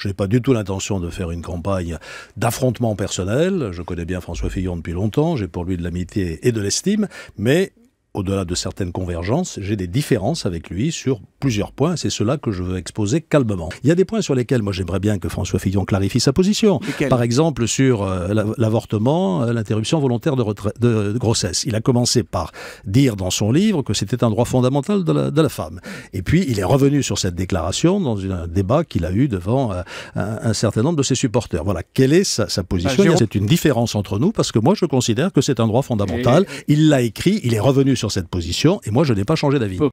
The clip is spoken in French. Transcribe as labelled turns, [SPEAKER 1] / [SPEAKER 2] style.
[SPEAKER 1] Je n'ai pas du tout l'intention de faire une campagne d'affrontement personnel. Je connais bien François Fillon depuis longtemps, j'ai pour lui de l'amitié et de l'estime, mais au-delà de certaines convergences, j'ai des différences avec lui sur plusieurs points. C'est cela que je veux exposer calmement. Il y a des points sur lesquels moi j'aimerais bien que François Fillon clarifie sa position. Par exemple sur euh, l'avortement, euh, l'interruption volontaire de, grossesse. Il a commencé par dire dans son livre que c'était un droit fondamental de la, femme. Et puis il est revenu sur cette déclaration dans un débat qu'il a eu devant euh, un, certain nombre de ses supporters. Voilà, quelle est sa, position bah, C'est une différence entre nous parce que moi je
[SPEAKER 2] considère que c'est un droit fondamental. Il l'a écrit, il est revenu sur cette position, et moi je n'ai pas changé d'avis.